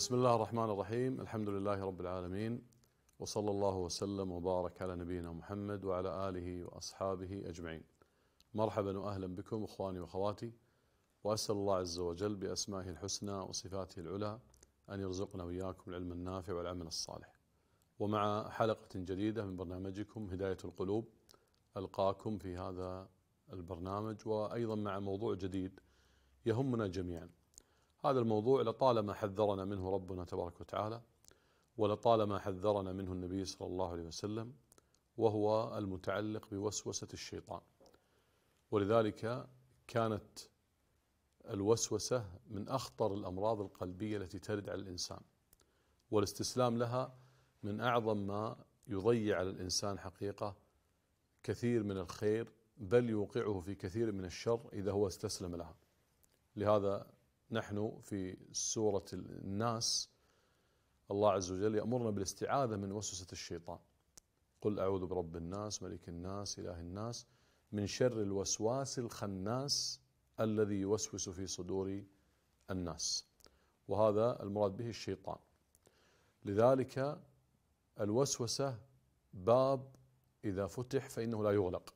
بسم الله الرحمن الرحيم الحمد لله رب العالمين وصلى الله وسلم وبارك على نبينا محمد وعلى اله واصحابه اجمعين. مرحبا واهلا بكم اخواني واخواتي واسال الله عز وجل باسمائه الحسنى وصفاته العلى ان يرزقنا واياكم العلم النافع والعمل الصالح. ومع حلقه جديده من برنامجكم هدايه القلوب القاكم في هذا البرنامج وايضا مع موضوع جديد يهمنا جميعا هذا الموضوع لطالما حذرنا منه ربنا تبارك وتعالى ولطالما حذرنا منه النبي صلى الله عليه وسلم وهو المتعلق بوسوسة الشيطان ولذلك كانت الوسوسة من أخطر الأمراض القلبية التي ترد على الإنسان والاستسلام لها من أعظم ما يضيع على الإنسان حقيقة كثير من الخير بل يوقعه في كثير من الشر إذا هو استسلم لها لهذا نحن في سورة الناس الله عز وجل يأمرنا بالاستعاذة من وسوسة الشيطان قل أعوذ برب الناس ملك الناس إله الناس من شر الوسواس الخناس الذي يوسوس في صدور الناس وهذا المراد به الشيطان لذلك الوسوسة باب إذا فتح فإنه لا يغلق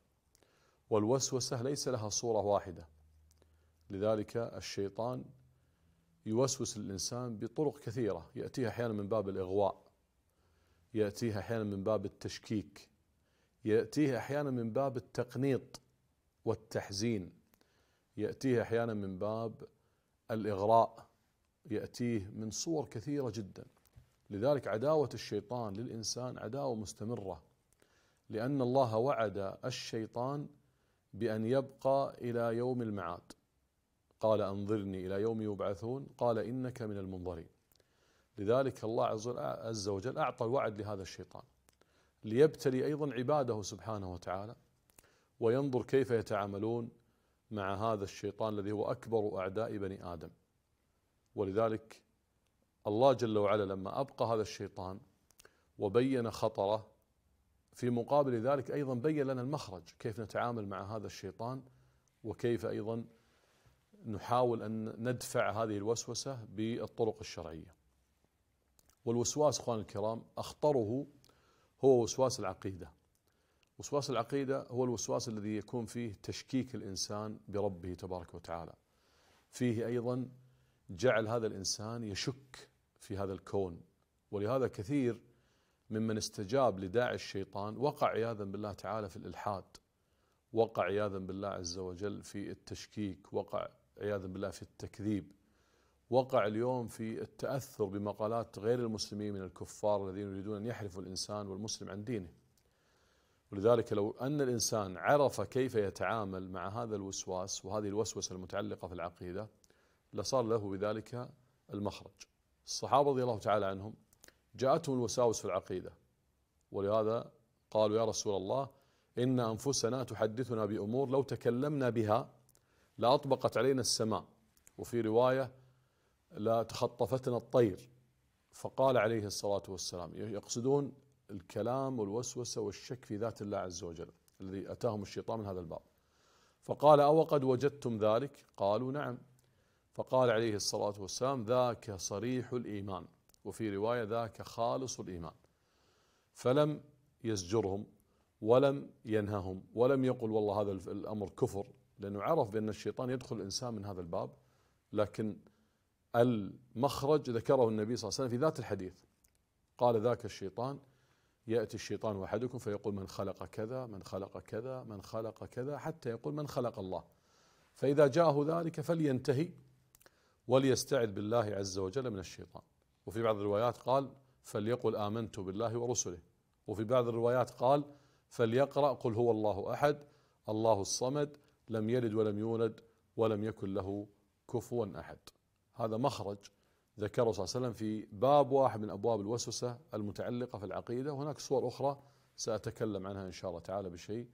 والوسوسة ليس لها صورة واحدة لذلك الشيطان يوسوس الإنسان بطرق كثيرة يأتيها أحيانا من باب الإغواء يأتيها أحيانا من باب التشكيك يأتيها أحيانا من باب التقنيط والتحزين يأتيه أحيانا من باب الإغراء يأتيه من صور كثيرة جدا لذلك عداوة الشيطان للإنسان عداوة مستمرة لأن الله وعد الشيطان بأن يبقى إلى يوم المعاد قال أنظرني إلى يوم يبعثون قال إنك من المنظرين لذلك الله عز وجل أعطى الوعد لهذا الشيطان ليبتلي أيضا عباده سبحانه وتعالى وينظر كيف يتعاملون مع هذا الشيطان الذي هو أكبر أعداء بني آدم ولذلك الله جل وعلا لما أبقى هذا الشيطان وبين خطره في مقابل ذلك أيضا بين لنا المخرج كيف نتعامل مع هذا الشيطان وكيف أيضا نحاول أن ندفع هذه الوسوسة بالطرق الشرعية والوسواس أخوان الكرام أخطره هو وسواس العقيدة وسواس العقيدة هو الوسواس الذي يكون فيه تشكيك الإنسان بربه تبارك وتعالى فيه أيضا جعل هذا الإنسان يشك في هذا الكون ولهذا كثير ممن استجاب لداعي الشيطان وقع عياذا بالله تعالى في الإلحاد وقع عياذا بالله عز وجل في التشكيك وقع عياذا بالله في التكذيب وقع اليوم في التأثر بمقالات غير المسلمين من الكفار الذين يريدون أن يحرفوا الإنسان والمسلم عن دينه ولذلك لو أن الإنسان عرف كيف يتعامل مع هذا الوسواس وهذه الوسوسة المتعلقة في العقيدة لصار له بذلك المخرج الصحابة رضي الله تعالى عنهم جاءتهم الوساوس في العقيدة ولهذا قالوا يا رسول الله إن أنفسنا تحدثنا بأمور لو تكلمنا بها لأطبقت علينا السماء وفي رواية تخطفتنا الطير فقال عليه الصلاة والسلام يقصدون الكلام والوسوسة والشك في ذات الله عز وجل الذي أتاهم الشيطان من هذا الباب فقال أوقد وجدتم ذلك قالوا نعم فقال عليه الصلاة والسلام ذاك صريح الإيمان وفي رواية ذاك خالص الإيمان فلم يزجرهم ولم ينههم ولم يقل والله هذا الأمر كفر لأنه عرف بأن الشيطان يدخل الإنسان من هذا الباب لكن المخرج ذكره النبي صلى الله عليه وسلم في ذات الحديث قال ذاك الشيطان يأتي الشيطان أحدكم فيقول من خلق كذا من خلق كذا من خلق كذا حتى يقول من خلق الله فإذا جاءه ذلك فلينتهي وليستعذ بالله عز وجل من الشيطان وفي بعض الروايات قال فليقل آمنت بالله ورسله وفي بعض الروايات قال فليقرأ قل هو الله أحد الله الصمد لم يلد ولم يولد ولم يكن له كفوا احد هذا مخرج ذكره صلى الله عليه وسلم في باب واحد من ابواب الوسوسه المتعلقه في العقيده وهناك صور اخرى ساتكلم عنها ان شاء الله تعالى بشيء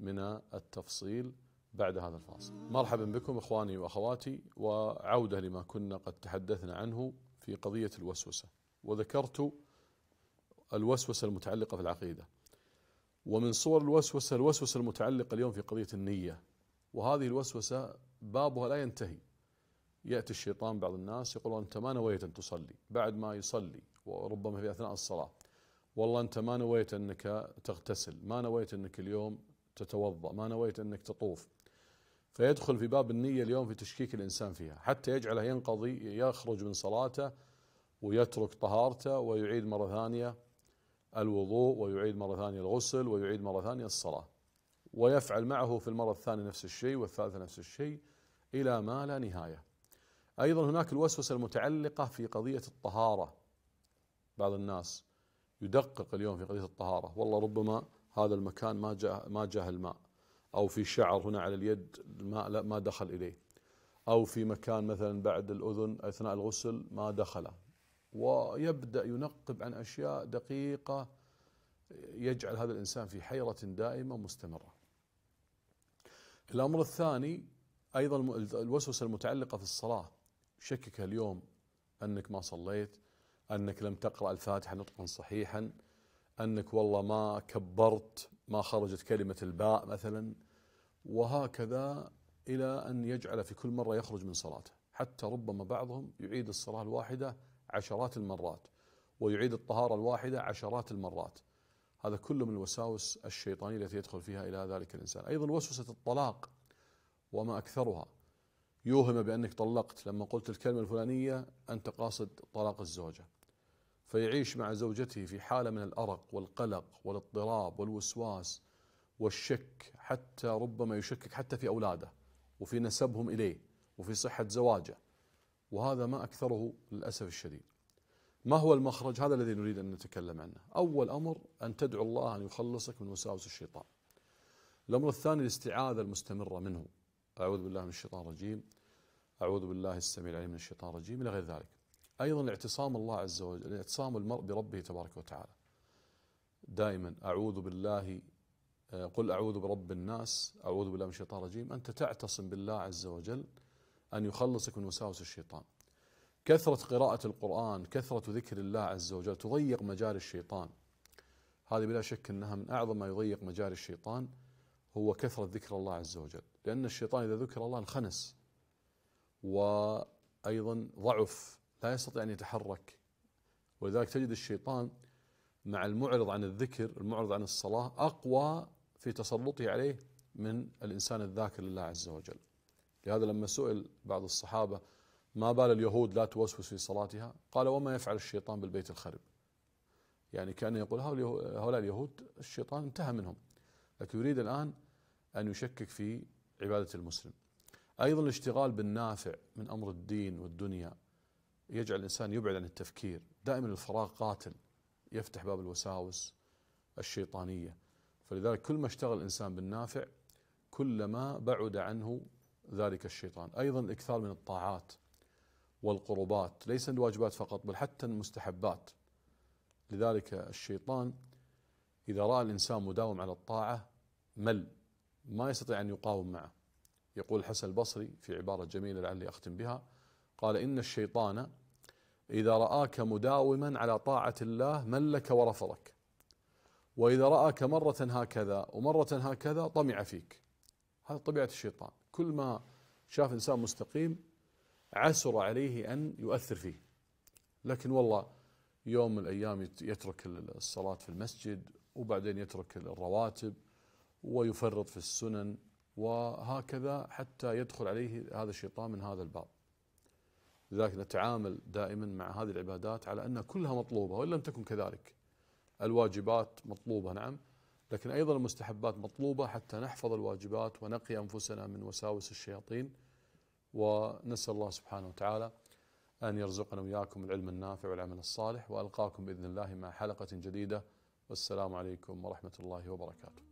من التفصيل بعد هذا الفاصل. مرحبا بكم اخواني واخواتي وعوده لما كنا قد تحدثنا عنه في قضيه الوسوسه وذكرت الوسوسه المتعلقه في العقيده. ومن صور الوسوسه الوسوسه المتعلقه اليوم في قضيه النيه وهذه الوسوسة بابها لا ينتهي يأتي الشيطان بعض الناس يقول أنت ما نويت أن تصلي بعد ما يصلي وربما في أثناء الصلاة والله أنت ما نويت أنك تغتسل ما نويت أنك اليوم تتوضأ ما نويت أنك تطوف فيدخل في باب النية اليوم في تشكيك الإنسان فيها حتى يجعله ينقضي يخرج من صلاته ويترك طهارته ويعيد مرة ثانية الوضوء ويعيد مرة ثانية الغسل ويعيد مرة ثانية الصلاة ويفعل معه في المرة الثانية نفس الشيء والثالثة نفس الشيء إلى ما لا نهاية أيضا هناك الوسوسة المتعلقة في قضية الطهارة بعض الناس يدقق اليوم في قضية الطهارة والله ربما هذا المكان ما جاء ما جاه الماء أو في شعر هنا على اليد ما لا ما دخل إليه أو في مكان مثلا بعد الأذن أثناء الغسل ما دخل ويبدأ ينقب عن أشياء دقيقة يجعل هذا الإنسان في حيرة دائمة مستمرة الأمر الثاني أيضا الوسوسة المتعلقة في الصلاة شكك اليوم أنك ما صليت أنك لم تقرأ الفاتحة نطقا صحيحا أنك والله ما كبرت ما خرجت كلمة الباء مثلا وهكذا إلى أن يجعل في كل مرة يخرج من صلاته حتى ربما بعضهم يعيد الصلاة الواحدة عشرات المرات ويعيد الطهارة الواحدة عشرات المرات هذا كله من الوساوس الشيطانية التي يدخل فيها إلى ذلك الإنسان أيضا وسوسة الطلاق وما أكثرها يوهم بأنك طلقت لما قلت الكلمة الفلانية أنت قاصد طلاق الزوجة فيعيش مع زوجته في حالة من الأرق والقلق والاضطراب والوسواس والشك حتى ربما يشكك حتى في أولاده وفي نسبهم إليه وفي صحة زواجه وهذا ما أكثره للأسف الشديد ما هو المخرج هذا الذي نريد أن نتكلم عنه أول أمر أن تدعو الله أن يخلصك من وساوس الشيطان الأمر الثاني الاستعاذة المستمرة منه أعوذ بالله من الشيطان الرجيم أعوذ بالله السميع العليم من الشيطان الرجيم إلى غير ذلك أيضا الاعتصام الله عز وجل اعتصام المرء بربه تبارك وتعالى دائما أعوذ بالله آه، قل أعوذ برب الناس أعوذ بالله من الشيطان الرجيم أنت تعتصم بالله عز وجل أن يخلصك من وساوس الشيطان كثرة قراءة القرآن كثرة ذكر الله عز وجل تضيق مجال الشيطان هذه بلا شك أنها من أعظم ما يضيق مجال الشيطان هو كثرة ذكر الله عز وجل لأن الشيطان إذا ذكر الله انخنس وأيضا ضعف لا يستطيع أن يتحرك ولذلك تجد الشيطان مع المعرض عن الذكر المعرض عن الصلاة أقوى في تسلطه عليه من الإنسان الذاكر لله عز وجل لهذا لما سئل بعض الصحابة ما بال اليهود لا توسوس في صلاتها قال وما يفعل الشيطان بالبيت الخرب يعني كان يقول هؤلاء اليهود الشيطان انتهى منهم لكن يريد الآن أن يشكك في عبادة المسلم أيضا الاشتغال بالنافع من أمر الدين والدنيا يجعل الإنسان يبعد عن التفكير دائما الفراغ قاتل يفتح باب الوساوس الشيطانية فلذلك كل ما اشتغل الإنسان بالنافع كلما بعد عنه ذلك الشيطان أيضا الإكثار من الطاعات والقربات ليس الواجبات فقط بل حتى المستحبات لذلك الشيطان إذا رأى الإنسان مداوم على الطاعة مل ما يستطيع أن يقاوم معه يقول الحسن البصري في عبارة جميلة لعلي أختم بها قال إن الشيطان إذا رآك مداوما على طاعة الله ملك ورفضك وإذا رآك مرة هكذا ومرة هكذا طمع فيك هذا طبيعة الشيطان كل ما شاف إنسان مستقيم عسر عليه أن يؤثر فيه لكن والله يوم من الأيام يترك الصلاة في المسجد وبعدين يترك الرواتب ويفرط في السنن وهكذا حتى يدخل عليه هذا الشيطان من هذا الباب لذلك نتعامل دائما مع هذه العبادات على أنها كلها مطلوبة وإن لم تكن كذلك الواجبات مطلوبة نعم لكن أيضا المستحبات مطلوبة حتى نحفظ الواجبات ونقي أنفسنا من وساوس الشياطين ونسأل الله سبحانه وتعالى أن يرزقنا وإياكم العلم النافع والعمل الصالح وألقاكم بإذن الله مع حلقة جديدة والسلام عليكم ورحمة الله وبركاته